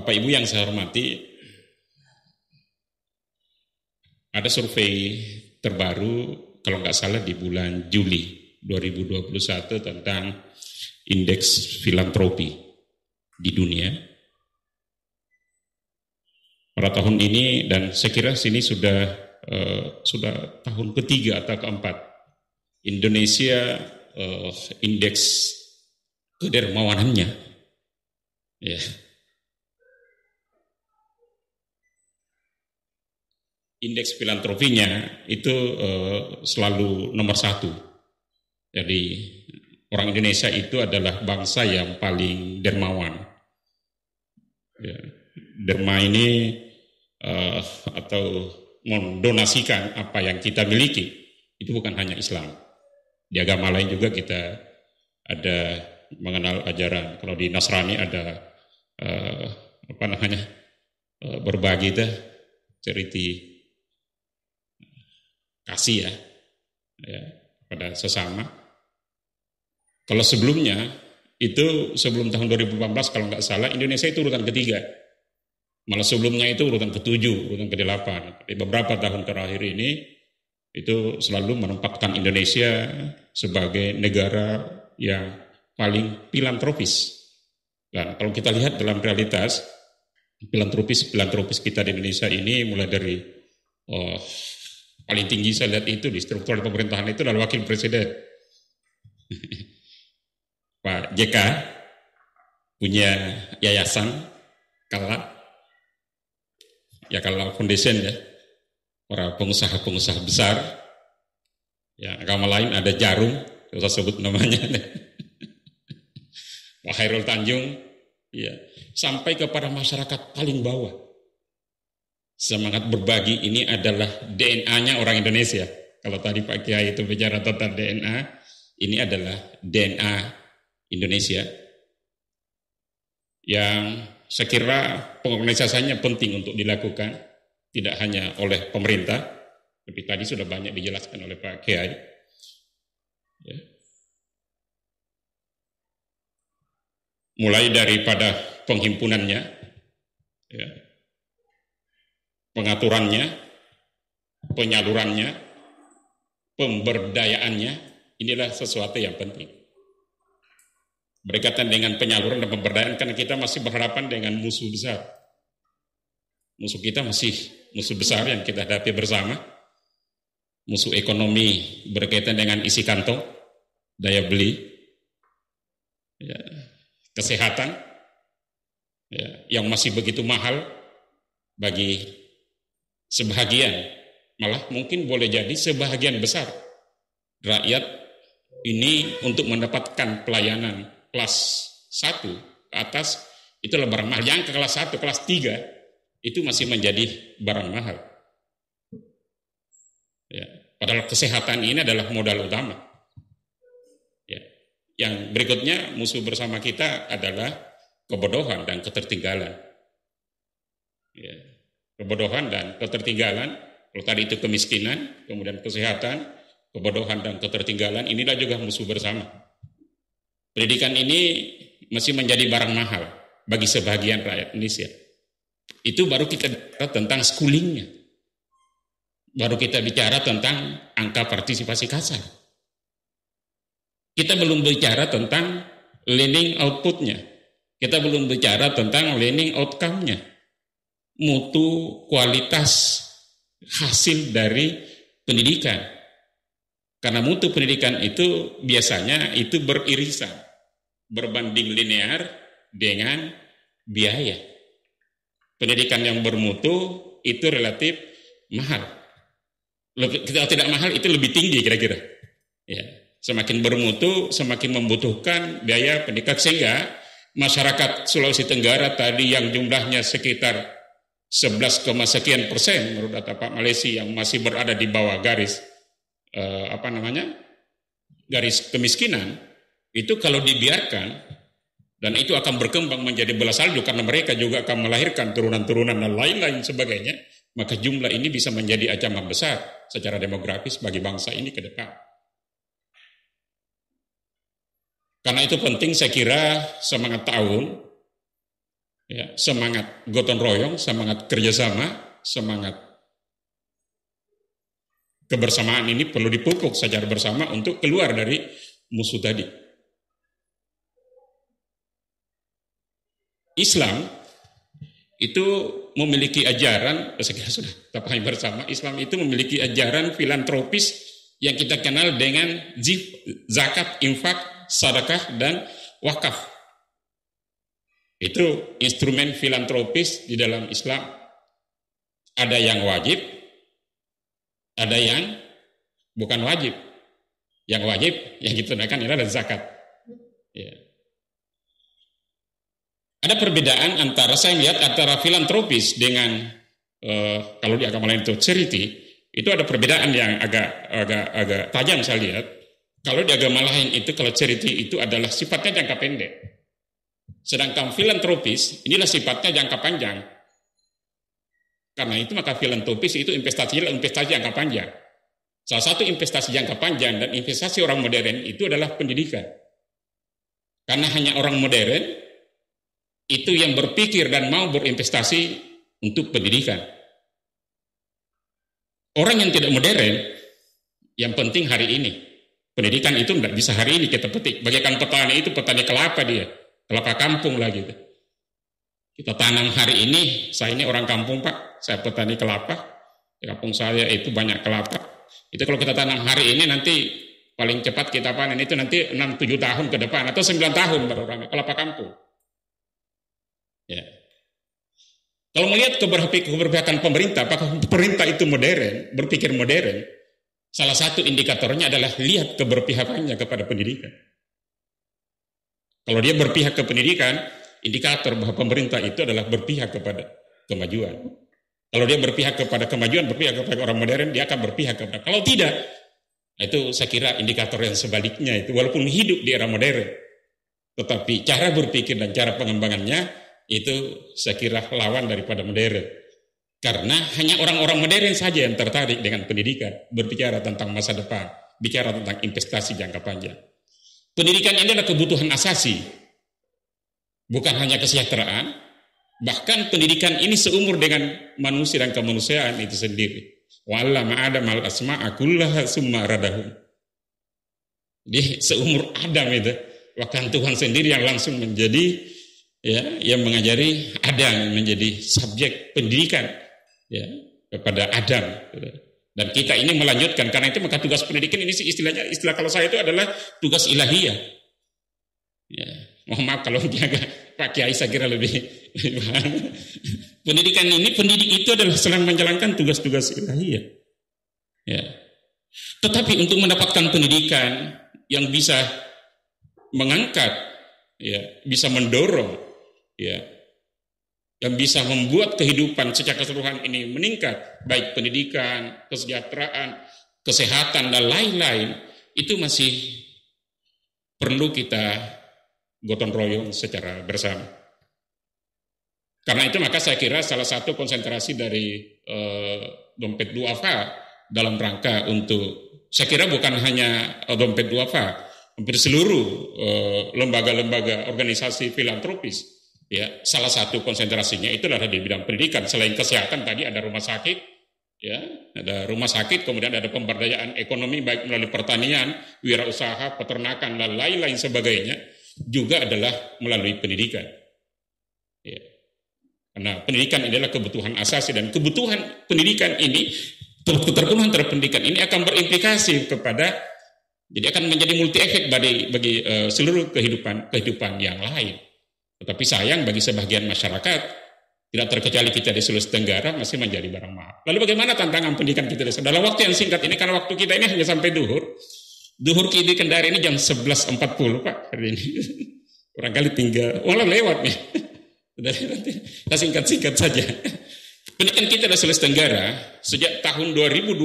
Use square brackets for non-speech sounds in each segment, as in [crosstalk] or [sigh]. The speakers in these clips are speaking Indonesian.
Bapak Ibu yang saya hormati, ada survei terbaru kalau nggak salah di bulan Juli 2021 tentang indeks filantropi di dunia. Pada tahun ini dan saya kira sini sudah eh, sudah tahun ketiga atau keempat Indonesia eh, indeks kedermawanannya ya indeks filantropinya itu eh, selalu nomor satu. Jadi orang Indonesia itu adalah bangsa yang paling dermawan. Ya, derma ini eh, atau mendonasikan apa yang kita miliki itu bukan hanya Islam. Di agama lain juga kita ada mengenal ajaran. Kalau di Nasrani ada uh, apa namanya uh, berbagi dah cerita kasih ya, ya pada sesama. Kalau sebelumnya itu sebelum tahun 2018 kalau nggak salah Indonesia itu urutan ketiga. Malah sebelumnya itu urutan ketujuh, urutan kedelapan. Di beberapa tahun terakhir ini itu selalu menempatkan Indonesia sebagai negara yang paling filantropis. Dan kalau kita lihat dalam realitas, filantropis filantropis kita di Indonesia ini mulai dari oh, Paling tinggi saya lihat itu di struktur pemerintahan itu adalah wakil presiden. [laughs] Pak JK punya yayasan kala ya kalau foundation ya para pengusaha-pengusaha besar ya agama lain ada jarum saya sebut namanya [laughs] Pak Hairul Tanjung ya sampai kepada masyarakat paling bawah semangat berbagi ini adalah DNA-nya orang Indonesia. Kalau tadi Pak Kiai itu bicara tentang DNA, ini adalah DNA Indonesia yang saya kira penting untuk dilakukan, tidak hanya oleh pemerintah, tapi tadi sudah banyak dijelaskan oleh Pak Kiai. Ya. Mulai daripada penghimpunannya, ya, pengaturannya, penyalurannya, pemberdayaannya, inilah sesuatu yang penting. Berkaitan dengan penyaluran dan pemberdayaan karena kita masih berharapan dengan musuh besar. Musuh kita masih musuh besar yang kita hadapi bersama. Musuh ekonomi berkaitan dengan isi kantong, daya beli, ya, kesehatan, ya, yang masih begitu mahal bagi sebahagian, malah mungkin boleh jadi sebahagian besar rakyat ini untuk mendapatkan pelayanan kelas 1 ke atas itu barang mahal. Yang ke kelas 1, kelas 3 itu masih menjadi barang mahal. Ya. Padahal kesehatan ini adalah modal utama. Ya. Yang berikutnya musuh bersama kita adalah kebodohan dan ketertinggalan. Ya kebodohan dan ketertinggalan. Kalau tadi itu kemiskinan, kemudian kesehatan, kebodohan dan ketertinggalan, inilah juga musuh bersama. Pendidikan ini masih menjadi barang mahal bagi sebagian rakyat Indonesia. Itu baru kita bicara tentang schoolingnya. Baru kita bicara tentang angka partisipasi kasar. Kita belum bicara tentang learning outputnya. Kita belum bicara tentang learning outcome-nya mutu kualitas hasil dari pendidikan. Karena mutu pendidikan itu biasanya itu beririsan, berbanding linear dengan biaya. Pendidikan yang bermutu itu relatif mahal. Lebih, kalau tidak mahal itu lebih tinggi kira-kira. Ya. Semakin bermutu, semakin membutuhkan biaya pendidikan sehingga masyarakat Sulawesi Tenggara tadi yang jumlahnya sekitar 11, sekian persen menurut data Pak Malesi yang masih berada di bawah garis eh, apa namanya garis kemiskinan itu kalau dibiarkan dan itu akan berkembang menjadi belas salju karena mereka juga akan melahirkan turunan-turunan dan lain-lain sebagainya maka jumlah ini bisa menjadi ancaman besar secara demografis bagi bangsa ini ke depan. Karena itu penting saya kira semangat tahun ya, semangat gotong royong, semangat kerjasama, semangat kebersamaan ini perlu dipupuk secara bersama untuk keluar dari musuh tadi. Islam itu memiliki ajaran, eh, saya kira sudah kita bersama, Islam itu memiliki ajaran filantropis yang kita kenal dengan zakat, infak, sadakah, dan wakaf. Itu instrumen filantropis di dalam Islam. Ada yang wajib, ada yang bukan wajib. Yang wajib [laughs] yang kita gunakan adalah zakat. Ya. Ada perbedaan antara saya melihat antara filantropis dengan eh, kalau di agama lain itu charity. Itu ada perbedaan yang agak agak agak tajam saya lihat. Kalau di agama lain itu kalau charity itu adalah sifatnya jangka pendek Sedangkan filantropis, inilah sifatnya jangka panjang. Karena itu maka filantropis itu investasi investasi jangka panjang. Salah satu investasi jangka panjang dan investasi orang modern itu adalah pendidikan. Karena hanya orang modern itu yang berpikir dan mau berinvestasi untuk pendidikan. Orang yang tidak modern, yang penting hari ini. Pendidikan itu tidak bisa hari ini kita petik. Bagaikan petani itu petani kelapa dia. Kelapa kampung lah gitu. Kita tanam hari ini, saya ini orang kampung Pak, saya petani kelapa. Di kampung saya itu banyak kelapa. Itu kalau kita tanam hari ini nanti paling cepat kita panen itu nanti 6-7 tahun ke depan atau 9 tahun baru ramai kelapa kampung. Ya. Kalau melihat keberpihakan pemerintah, apakah pemerintah itu modern, berpikir modern, salah satu indikatornya adalah lihat keberpihakannya kepada pendidikan. Kalau dia berpihak ke pendidikan, indikator bahwa pemerintah itu adalah berpihak kepada kemajuan. Kalau dia berpihak kepada kemajuan, berpihak kepada orang modern, dia akan berpihak kepada. Kalau tidak, nah itu saya kira indikator yang sebaliknya itu. Walaupun hidup di era modern, tetapi cara berpikir dan cara pengembangannya itu saya kira lawan daripada modern. Karena hanya orang-orang modern saja yang tertarik dengan pendidikan, berbicara tentang masa depan, bicara tentang investasi jangka panjang. Pendidikan ini adalah kebutuhan asasi, bukan hanya kesejahteraan, bahkan pendidikan ini seumur dengan manusia dan kemanusiaan itu sendiri. Wallah ma'adam al asma'akullah summa radahum. Dia seumur Adam itu, bahkan Tuhan sendiri yang langsung menjadi ya yang mengajari Adam menjadi subjek pendidikan ya kepada Adam. Gitu dan kita ini melanjutkan karena itu maka tugas pendidikan ini istilahnya istilah kalau saya itu adalah tugas ilahiyah. Ya, mohon maaf kalau dia [laughs] agak Pak Kiai saya kira lebih, pendidikan ini pendidik itu adalah sedang menjalankan tugas-tugas ilahiyah. Ya. Tetapi untuk mendapatkan pendidikan yang bisa mengangkat, ya, bisa mendorong, ya, yang bisa membuat kehidupan secara keseluruhan ini meningkat, baik pendidikan, kesejahteraan, kesehatan, dan lain-lain, itu masih perlu kita gotong royong secara bersama. Karena itu maka saya kira salah satu konsentrasi dari eh, dompet duafa dalam rangka untuk, saya kira bukan hanya Dompet eh, dompet duafa, hampir seluruh eh, lembaga-lembaga organisasi filantropis, Ya, salah satu konsentrasinya itu adalah di bidang pendidikan. Selain kesehatan tadi ada rumah sakit, ya, ada rumah sakit, kemudian ada pemberdayaan ekonomi baik melalui pertanian, wirausaha, peternakan dan lain-lain sebagainya juga adalah melalui pendidikan. Ya. Karena pendidikan adalah kebutuhan asasi dan kebutuhan pendidikan ini keterpenuhan terpendidikan ini akan berimplikasi kepada jadi akan menjadi multi efek bagi bagi uh, seluruh kehidupan kehidupan yang lain. Tetapi sayang bagi sebagian masyarakat, tidak terkecuali kita di Sulawesi Tenggara masih menjadi barang mahal. Lalu bagaimana tantangan pendidikan kita di sana? Dalam waktu yang singkat ini, karena waktu kita ini hanya sampai duhur. Duhur kini Kendari ini jam 11.40 Pak hari ini. [laughs] kali tinggal, walau oh, lewat nih. [laughs] Dari nanti, kita singkat-singkat saja. Pendidikan kita di Sulawesi Tenggara sejak tahun 2020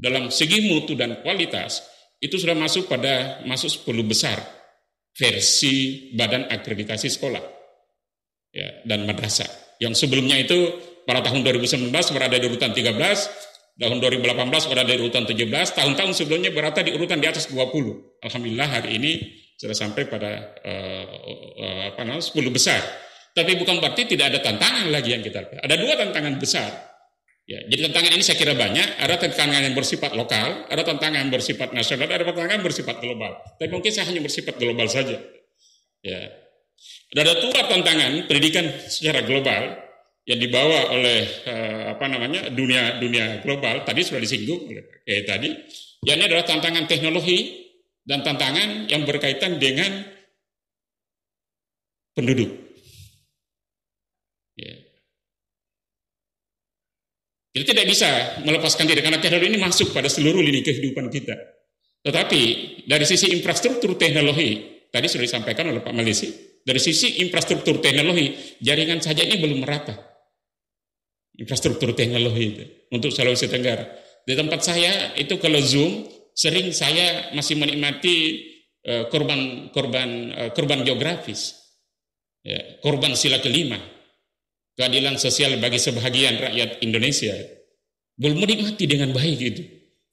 dalam segi mutu dan kualitas itu sudah masuk pada masuk 10 besar versi Badan Akreditasi Sekolah ya, dan Madrasah. Yang sebelumnya itu pada tahun 2019 berada di urutan 13, tahun 2018 berada di urutan 17, tahun-tahun sebelumnya berada di urutan di atas 20. Alhamdulillah hari ini sudah sampai pada uh, uh, apa namanya 10 besar. Tapi bukan berarti tidak ada tantangan lagi yang kita lakukan. Ada dua tantangan besar Ya, jadi tantangan ini saya kira banyak. Ada tantangan yang bersifat lokal, ada tantangan yang bersifat nasional, ada tantangan yang bersifat global. Tapi mungkin saya hanya bersifat global saja. Ya. Dan ada dua tantangan pendidikan secara global yang dibawa oleh eh, apa namanya dunia dunia global tadi sudah disinggung oleh eh, tadi. Yang ini adalah tantangan teknologi dan tantangan yang berkaitan dengan penduduk. Kita tidak bisa melepaskan diri karena teknologi ini masuk pada seluruh lini kehidupan kita. Tetapi dari sisi infrastruktur teknologi, tadi sudah disampaikan oleh Pak Malisi, dari sisi infrastruktur teknologi, jaringan saja ini belum merata. Infrastruktur teknologi itu untuk Sulawesi Tenggara. Di tempat saya itu kalau Zoom sering saya masih menikmati eh, korban-korban eh, korban geografis, ya, korban sila kelima keadilan sosial bagi sebahagian rakyat Indonesia belum menikmati dengan baik gitu.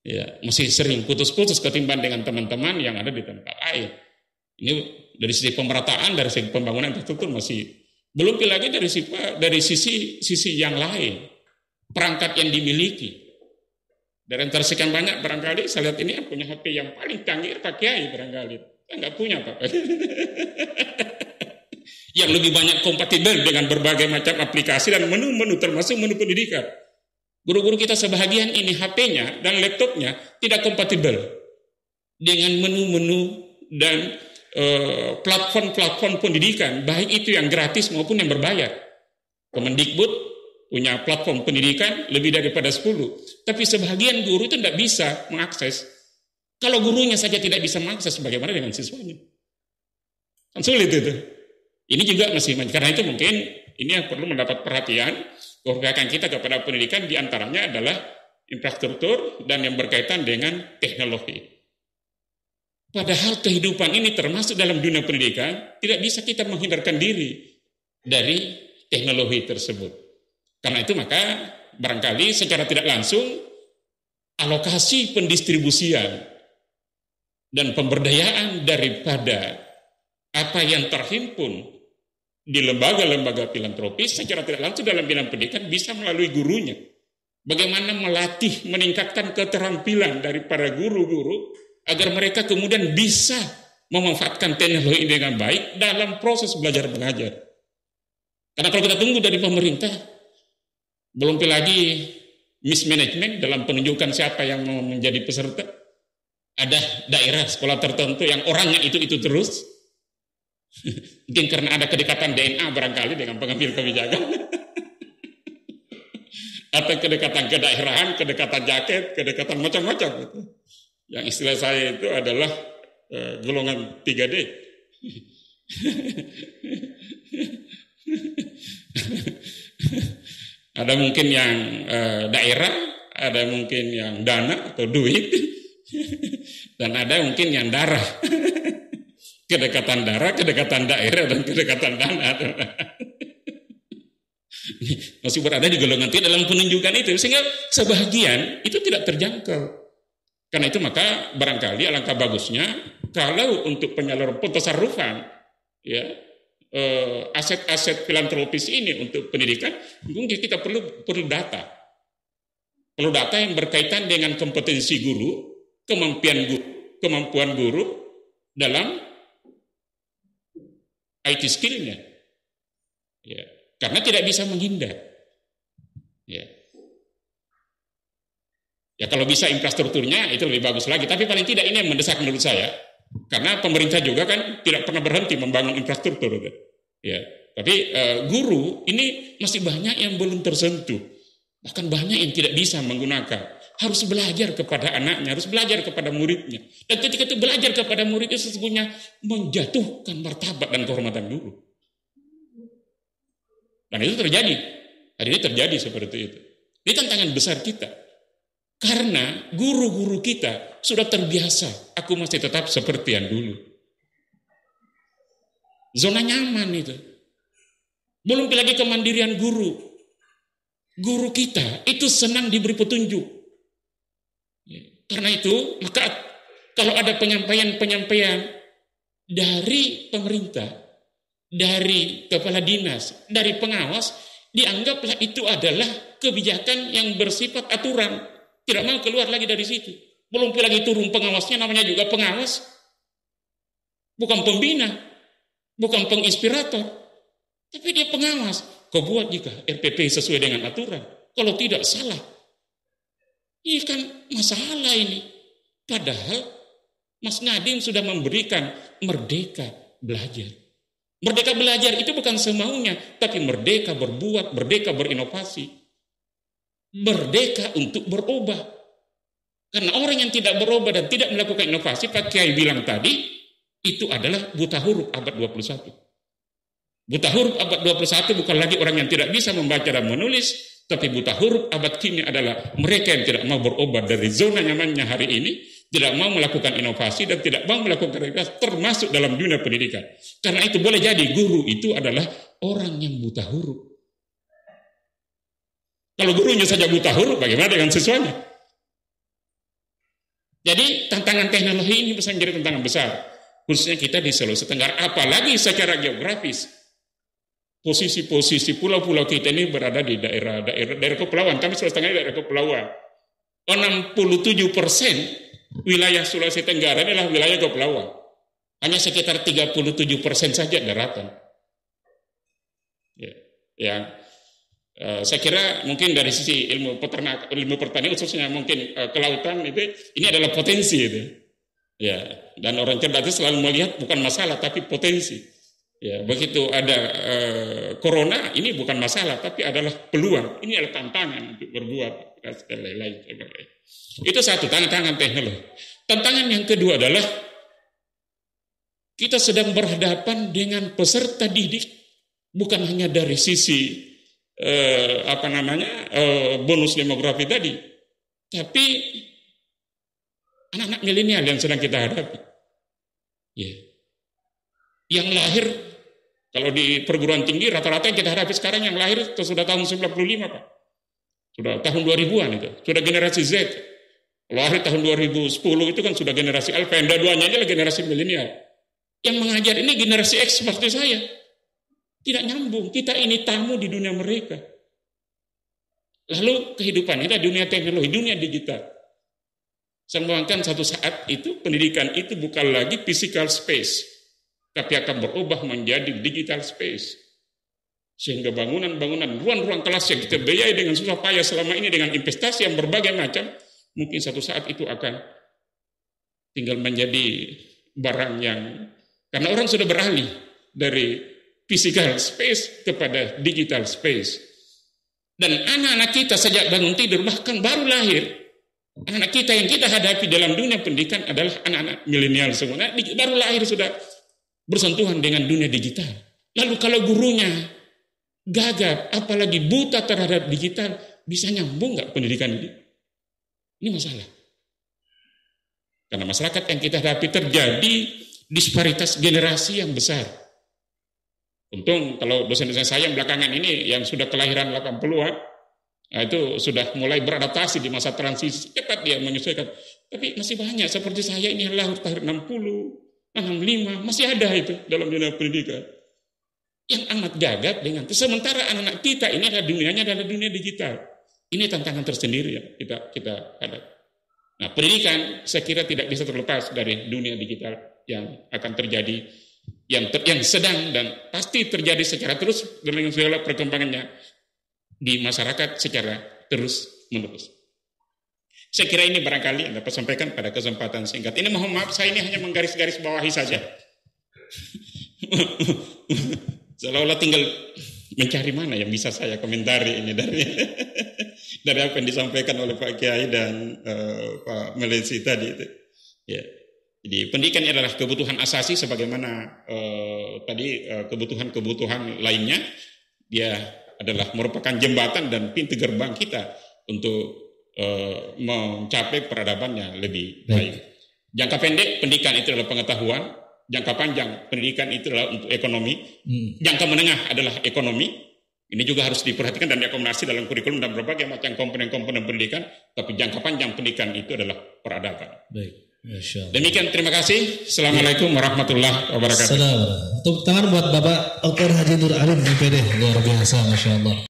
Ya, masih sering putus-putus ketimbang dengan teman-teman yang ada di tempat lain. Ini dari sisi pemerataan, dari sisi pembangunan infrastruktur masih belum lagi dari sisi dari sisi sisi yang lain perangkat yang dimiliki. Dari yang sekian banyak barangkali saya lihat ini yang punya HP yang paling canggih Pak Kiai barangkali. Saya nggak punya Pak. [laughs] yang lebih banyak kompatibel dengan berbagai macam aplikasi dan menu-menu termasuk menu pendidikan. Guru-guru kita sebahagian ini HP-nya dan laptopnya tidak kompatibel dengan menu-menu dan platform eh, platform-platform pendidikan, baik itu yang gratis maupun yang berbayar. Kemendikbud punya platform pendidikan lebih daripada 10. Tapi sebahagian guru itu tidak bisa mengakses. Kalau gurunya saja tidak bisa mengakses, bagaimana dengan siswanya? Kan sulit itu. Ini juga masih karena itu mungkin ini yang perlu mendapat perhatian kehormatan kita kepada pendidikan diantaranya adalah infrastruktur dan yang berkaitan dengan teknologi. Padahal kehidupan ini termasuk dalam dunia pendidikan tidak bisa kita menghindarkan diri dari teknologi tersebut. Karena itu maka barangkali secara tidak langsung alokasi pendistribusian dan pemberdayaan daripada apa yang terhimpun di lembaga-lembaga filantropis secara tidak langsung dalam bidang pendidikan bisa melalui gurunya. Bagaimana melatih, meningkatkan keterampilan dari para guru-guru agar mereka kemudian bisa memanfaatkan teknologi ini dengan baik dalam proses belajar mengajar. Karena kalau kita tunggu dari pemerintah, belum lagi mismanagement dalam penunjukan siapa yang mau menjadi peserta. Ada daerah sekolah tertentu yang orangnya itu-itu terus, [laughs] Mungkin karena ada kedekatan DNA barangkali dengan pengambil kebijakan. [laughs] Atau kedekatan kedaerahan, kedekatan jaket, kedekatan macam-macam. Yang istilah saya itu adalah uh, golongan 3D. [laughs] ada mungkin yang eh, daerah, ada mungkin yang dana atau duit, dan ada mungkin yang darah kedekatan darah, kedekatan daerah, dan kedekatan tanah. Masih berada di golongan tidak dalam penunjukan itu. Sehingga sebagian itu tidak terjangkau. Karena itu maka barangkali alangkah bagusnya kalau untuk penyaluran pentasarufan ya eh, aset-aset filantropis ini untuk pendidikan mungkin kita perlu perlu data. Perlu data yang berkaitan dengan kompetensi guru, kemampuan guru, kemampuan guru dalam IT skillnya. Ya, karena tidak bisa menghindar. Ya. Ya kalau bisa infrastrukturnya itu lebih bagus lagi, tapi paling tidak ini yang mendesak menurut saya. Karena pemerintah juga kan tidak pernah berhenti membangun infrastruktur. Ya. Tapi uh, guru ini masih banyak yang belum tersentuh. Bahkan banyak yang tidak bisa menggunakan harus belajar kepada anaknya, harus belajar kepada muridnya. Dan ketika itu belajar kepada muridnya sesungguhnya menjatuhkan martabat dan kehormatan guru. Dan itu terjadi. Hari ini terjadi seperti itu. Ini tantangan besar kita. Karena guru-guru kita sudah terbiasa. Aku masih tetap seperti yang dulu. Zona nyaman itu. Belum lagi kemandirian guru. Guru kita itu senang diberi petunjuk karena itu, maka kalau ada penyampaian-penyampaian dari pemerintah, dari kepala dinas, dari pengawas, dianggaplah itu adalah kebijakan yang bersifat aturan. Tidak mau keluar lagi dari situ. Belum lagi turun pengawasnya, namanya juga pengawas. Bukan pembina, bukan penginspirator, tapi dia pengawas. Kau buat jika RPP sesuai dengan aturan. Kalau tidak, salah. Ini iya kan masalah ini. Padahal Mas Nadim sudah memberikan merdeka belajar. Merdeka belajar itu bukan semaunya, tapi merdeka berbuat, merdeka berinovasi. Merdeka untuk berubah. Karena orang yang tidak berubah dan tidak melakukan inovasi, Pak Kiai bilang tadi, itu adalah buta huruf abad 21. Buta huruf abad 21 bukan lagi orang yang tidak bisa membaca dan menulis, tapi buta huruf abad kini adalah mereka yang tidak mau berobat dari zona nyamannya hari ini, tidak mau melakukan inovasi dan tidak mau melakukan kreativitas termasuk dalam dunia pendidikan. Karena itu boleh jadi guru itu adalah orang yang buta huruf. Kalau gurunya saja buta huruf, bagaimana dengan siswanya? Jadi tantangan teknologi ini bisa menjadi tantangan besar. Khususnya kita di Sulawesi Tenggara, apalagi secara geografis posisi-posisi pulau-pulau kita ini berada di daerah-daerah daerah kepulauan. Kami sudah Tengah daerah kepulauan. 67 persen wilayah Sulawesi Tenggara adalah wilayah kepulauan. Hanya sekitar 37 persen saja daratan. Ya, ya. Uh, saya kira mungkin dari sisi ilmu peternak, ilmu pertanian khususnya mungkin uh, kelautan itu ini adalah potensi itu. Ya, dan orang cerdas itu selalu melihat bukan masalah tapi potensi. Ya, begitu ada e, corona ini bukan masalah tapi adalah peluang. Ini adalah tantangan untuk berbuat dan ya, lain-lain. Itu satu tantangan teknologi. Tantangan yang kedua adalah kita sedang berhadapan dengan peserta didik bukan hanya dari sisi e, apa namanya e, bonus demografi tadi, tapi anak-anak milenial yang sedang kita hadapi. Ya. yang lahir kalau di perguruan tinggi rata-rata yang kita hadapi sekarang yang lahir itu sudah tahun 95 Pak. Sudah tahun 2000-an itu, sudah generasi Z. Lahir tahun 2010 itu kan sudah generasi alpha, yang dua-duanya adalah generasi milenial. Yang mengajar ini generasi X seperti saya. Tidak nyambung, kita ini tamu di dunia mereka. Lalu kehidupan kita dunia teknologi, dunia digital. Saya satu saat itu pendidikan itu bukan lagi physical space, tapi akan berubah menjadi digital space. Sehingga bangunan-bangunan, ruang-ruang kelas yang kita biayai dengan susah payah selama ini dengan investasi yang berbagai macam, mungkin satu saat itu akan tinggal menjadi barang yang karena orang sudah beralih dari physical space kepada digital space. Dan anak-anak kita sejak bangun tidur bahkan baru lahir. Anak kita yang kita hadapi dalam dunia pendidikan adalah anak-anak milenial semua. Nah, baru lahir sudah bersentuhan dengan dunia digital. Lalu kalau gurunya gagap, apalagi buta terhadap digital, bisa nyambung nggak pendidikan ini? Ini masalah. Karena masyarakat yang kita hadapi terjadi disparitas generasi yang besar. Untung kalau dosen-dosen saya yang belakangan ini yang sudah kelahiran 80-an, nah itu sudah mulai beradaptasi di masa transisi, cepat dia menyesuaikan. Tapi masih banyak, seperti saya ini lahir tahun 60, lima masih ada itu dalam dunia pendidikan yang amat gagap dengan itu. Sementara anak-anak kita ini ada dunianya adalah dunia digital. Ini tantangan tersendiri yang kita kita ada. Nah, pendidikan saya kira tidak bisa terlepas dari dunia digital yang akan terjadi yang ter, yang sedang dan pasti terjadi secara terus dengan segala perkembangannya di masyarakat secara terus menerus. Saya kira ini barangkali Anda dapat sampaikan pada kesempatan singkat. Ini mohon maaf, saya ini hanya menggaris-garis bawahi saja. [laughs] Seolah-olah tinggal mencari mana yang bisa saya komentari ini dari [laughs] dari apa yang disampaikan oleh Pak Kiai dan uh, Pak Melensi tadi itu. Ya. Jadi pendidikan adalah kebutuhan asasi sebagaimana uh, tadi eh, kebutuhan-kebutuhan lainnya dia adalah merupakan jembatan dan pintu gerbang kita untuk Eh, mencapai peradaban yang lebih baik. baik. Jangka pendek pendidikan itu adalah pengetahuan, jangka panjang pendidikan itu adalah untuk ekonomi, hmm. jangka menengah adalah ekonomi. Ini juga harus diperhatikan dan diakomodasi dalam kurikulum dan berbagai macam komponen-komponen pendidikan, tapi jangka panjang pendidikan itu adalah peradaban. Baik. Demikian terima kasih. Assalamualaikum warahmatullahi wabarakatuh. Tepuk tangan buat Bapak Dr. Haji Nur Arif DPD luar biasa, masya Allah.